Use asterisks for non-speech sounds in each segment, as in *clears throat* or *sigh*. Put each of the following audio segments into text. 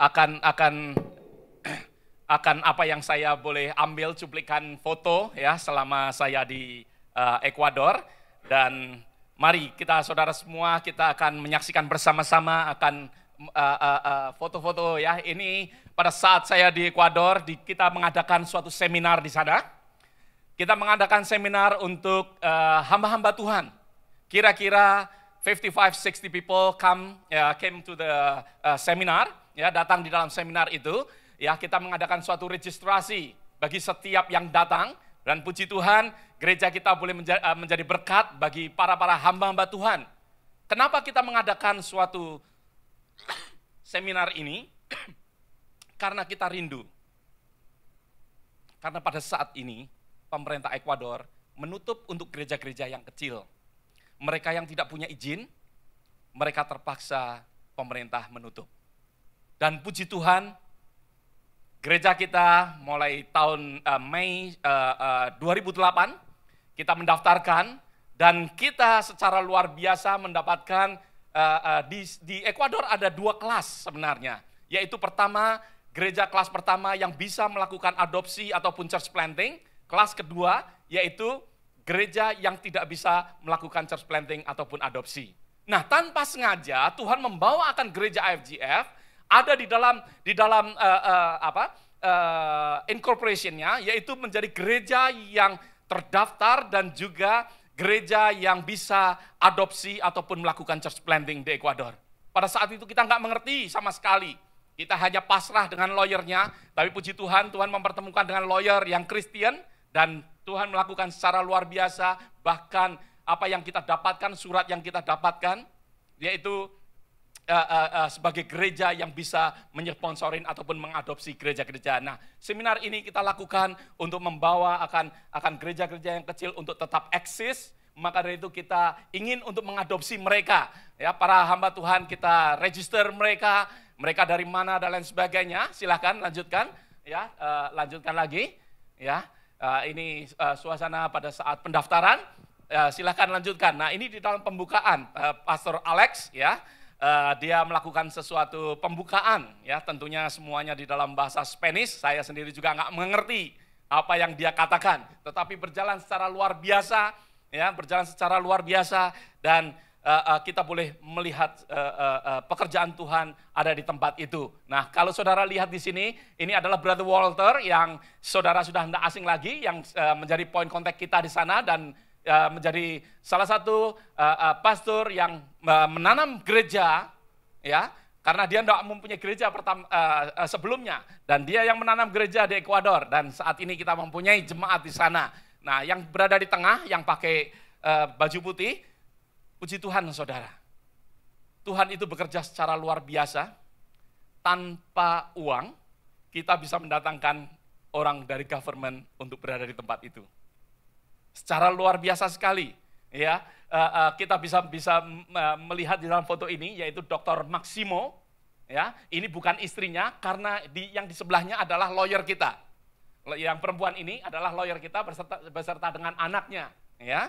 akan akan *clears throat* akan apa yang saya boleh ambil cuplikan foto ya selama saya di uh, Ekuador dan mari kita saudara semua kita akan menyaksikan bersama-sama akan eh, eh, foto-foto uh, uh, uh, ya ini pada saat saya di Ekuador di, kita mengadakan suatu seminar di sana kita mengadakan seminar untuk hamba-hamba Tuhan kira-kira 55 60 people come uh, came to the uh, seminar ya datang di dalam seminar itu, ya kita mengadakan suatu registrasi bagi setiap yang datang dan puji Tuhan gereja kita boleh eh, menjadi, berkat bagi para-para hamba-hamba Tuhan. Kenapa kita mengadakan suatu seminar ini? *clears throat* Karena kita rindu. Karena pada saat ini pemerintah Ekuador menutup untuk gereja-gereja yang kecil. Mereka yang tidak punya izin, mereka terpaksa pemerintah menutup. Dan puji Tuhan, gereja kita mulai tahun uh, Mei uh, uh, 2008 kita mendaftarkan dan kita secara luar biasa mendapatkan uh, uh, di di Ekuador ada dua kelas sebenarnya, yaitu pertama gereja kelas pertama yang bisa melakukan adopsi ataupun church planting, kelas kedua yaitu gereja yang tidak bisa melakukan church planting ataupun adopsi. Nah, tanpa sengaja Tuhan membawa akan gereja AFGF ada di dalam di dalam uh, uh, apa uh, incorporationnya yaitu menjadi gereja yang terdaftar dan juga gereja yang bisa adopsi ataupun melakukan church planting di Ekuador. Pada saat itu kita nggak mengerti sama sekali. Kita hanya pasrah dengan lawyernya, tapi puji Tuhan, Tuhan mempertemukan dengan lawyer yang Kristen, dan Tuhan melakukan secara luar biasa, bahkan apa yang kita dapatkan, surat yang kita dapatkan, yaitu uh, uh, uh, sebagai gereja yang bisa menyponsorin ataupun mengadopsi gereja-gereja. Nah, seminar ini kita lakukan untuk membawa akan akan gereja-gereja yang kecil untuk tetap eksis. Maka dari itu kita ingin untuk mengadopsi mereka, ya para hamba Tuhan kita register mereka, mereka dari mana dan lain sebagainya. Silahkan lanjutkan, ya uh, lanjutkan lagi, ya uh, ini uh, suasana pada saat pendaftaran. Ya, silahkan lanjutkan. Nah ini di dalam pembukaan uh, Pastor Alex, ya uh, dia melakukan sesuatu pembukaan, ya tentunya semuanya di dalam bahasa Spanish. Saya sendiri juga nggak mengerti apa yang dia katakan, tetapi berjalan secara luar biasa, ya berjalan secara luar biasa dan uh, uh, kita boleh melihat uh, uh, uh, pekerjaan Tuhan ada di tempat itu. Nah, kalau saudara lihat di sini, ini adalah Brother Walter yang saudara sudah tidak asing lagi, yang uh, menjadi poin kontak kita di sana dan Eh, menjadi salah satu uh, uh, pastor yang uh, menanam gereja, ya, karena dia tidak mempunyai gereja pertama, uh, uh, sebelumnya, dan dia yang menanam gereja di Ekuador, dan saat ini kita mempunyai jemaat di sana. Nah, yang berada di tengah, yang pakai uh, baju putih, puji Tuhan, saudara. Tuhan itu bekerja secara luar biasa, tanpa uang, kita bisa mendatangkan orang dari government untuk berada di tempat itu secara luar biasa sekali ya eh, eh, kita bisa bisa mm, eh, melihat di dalam foto ini yaitu Dr. Maximo ya ini bukan istrinya karena di yang di sebelahnya adalah lawyer kita yang perempuan ini adalah lawyer kita beserta beserta dengan anaknya ya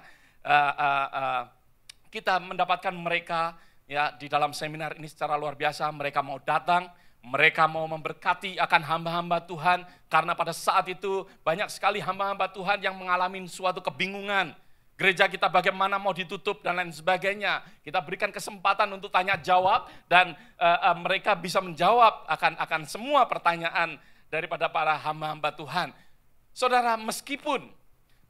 kita mendapatkan mereka ya di dalam seminar ini secara luar biasa mereka mau datang mereka mau memberkati akan hamba-hamba Tuhan karena pada saat itu banyak sekali hamba-hamba Tuhan yang mengalami suatu kebingungan. Gereja kita bagaimana mau ditutup dan lain sebagainya. Kita berikan kesempatan untuk tanya jawab dan uh, uh, mereka bisa menjawab akan akan semua pertanyaan daripada para hamba-hamba Tuhan. Saudara, meskipun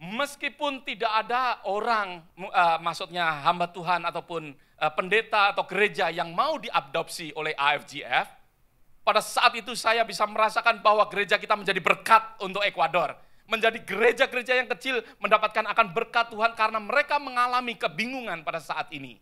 meskipun tidak ada orang uh, maksudnya hamba Tuhan ataupun uh, pendeta atau gereja yang mau diadopsi oleh AFGF, pada saat itu saya bisa merasakan bahwa gereja kita menjadi berkat untuk Ekuador. Menjadi gereja-gereja yang kecil mendapatkan akan berkat Tuhan karena mereka mengalami kebingungan pada saat ini.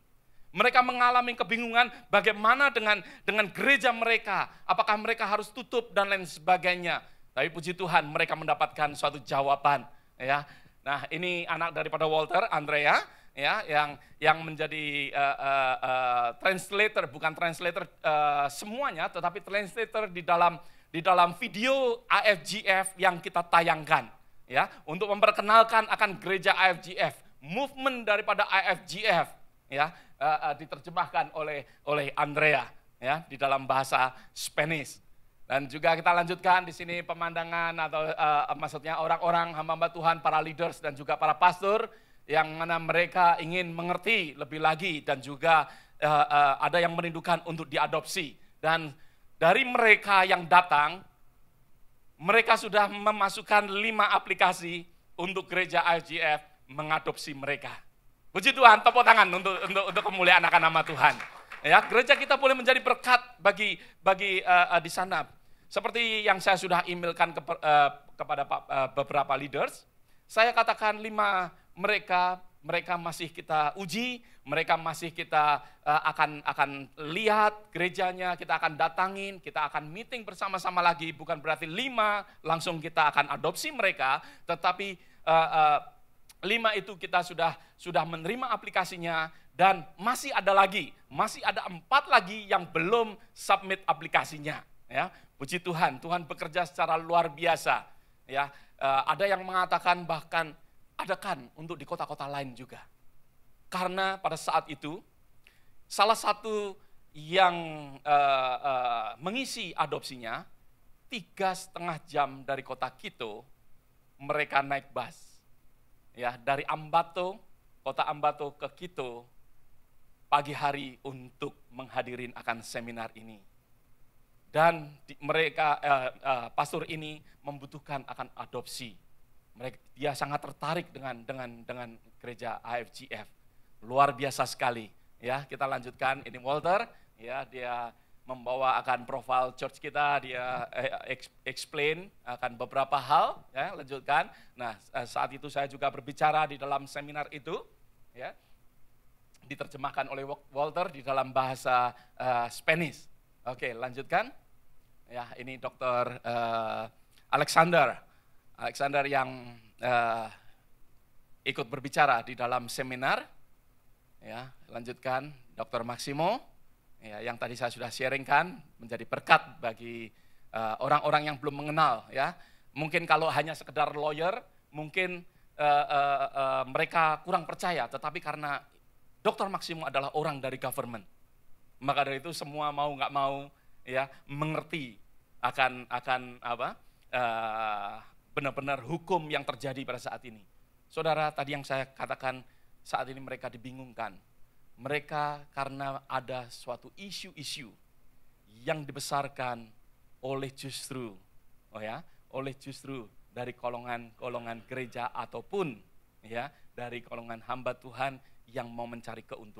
Mereka mengalami kebingungan bagaimana dengan dengan gereja mereka, apakah mereka harus tutup dan lain sebagainya. Tapi puji Tuhan mereka mendapatkan suatu jawaban ya. Nah, ini anak daripada Walter, Andrea ya yang yang menjadi uh, uh, uh, translator bukan translator uh, semuanya tetapi translator di dalam di dalam video AFGF yang kita tayangkan ya untuk memperkenalkan akan gereja AFGF movement daripada AFGF ya uh, uh, diterjemahkan oleh oleh Andrea ya di dalam bahasa Spanish dan juga kita lanjutkan di sini pemandangan atau uh, maksudnya orang-orang hamba-hamba Tuhan, para leaders dan juga para pastor yang mana mereka ingin mengerti lebih lagi dan juga uh, uh, ada yang merindukan untuk diadopsi. Dan dari mereka yang datang, mereka sudah memasukkan lima aplikasi untuk gereja IGF mengadopsi mereka. Puji Tuhan, tepuk tangan untuk, untuk, untuk kemuliaan anak nama Tuhan. Ya, gereja kita boleh menjadi berkat bagi bagi uh, uh, di sana. Seperti yang saya sudah emailkan ke, uh, kepada uh, beberapa leaders, saya katakan lima mereka mereka masih kita uji, mereka masih kita uh, akan akan lihat gerejanya, kita akan datangin, kita akan meeting bersama-sama lagi. Bukan berarti lima langsung kita akan adopsi mereka, tetapi uh, uh, lima itu kita sudah sudah menerima aplikasinya dan masih ada lagi, masih ada empat lagi yang belum submit aplikasinya. Ya, puji Tuhan, Tuhan bekerja secara luar biasa. Ya, uh, ada yang mengatakan bahkan adakan untuk di kota-kota lain juga. Karena pada saat itu salah satu yang uh, uh, mengisi adopsinya tiga setengah jam dari kota Quito mereka naik bus ya dari Ambato kota Ambato ke Quito pagi hari untuk menghadirin akan seminar ini dan di, mereka uh, uh, pastor ini membutuhkan akan adopsi mereka dia sangat tertarik dengan dengan dengan gereja AFGF. Luar biasa sekali. Ya, kita lanjutkan ini Walter, ya dia membawa akan profil church kita, dia eh, explain akan beberapa hal, ya, lanjutkan. Nah, eh, saat itu saya juga berbicara di dalam seminar itu, ya. Diterjemahkan oleh Walter di dalam bahasa uh, Spanish. Oke, lanjutkan. Ya, ini Dr. Uh, Alexander Alexander yang uh, ikut berbicara di dalam seminar. Ya, lanjutkan Dr. Maximo ya, yang tadi saya sudah sharingkan menjadi berkat bagi eh, orang-orang uh, yang belum mengenal ya. Mungkin kalau hanya sekedar lawyer, mungkin uh, uh, uh, mereka kurang percaya, tetapi karena Dr. Maximo adalah orang dari government. Maka dari itu semua mau nggak mau ya mengerti akan akan apa? Uh, benar-benar hukum yang terjadi pada saat ini. Saudara, tadi yang saya katakan saat ini mereka dibingungkan. Mereka karena ada suatu isu-isu yang dibesarkan oleh justru, oh ya, oleh justru dari kolongan-kolongan gereja ataupun ya dari kolongan hamba Tuhan yang mau mencari keuntungan.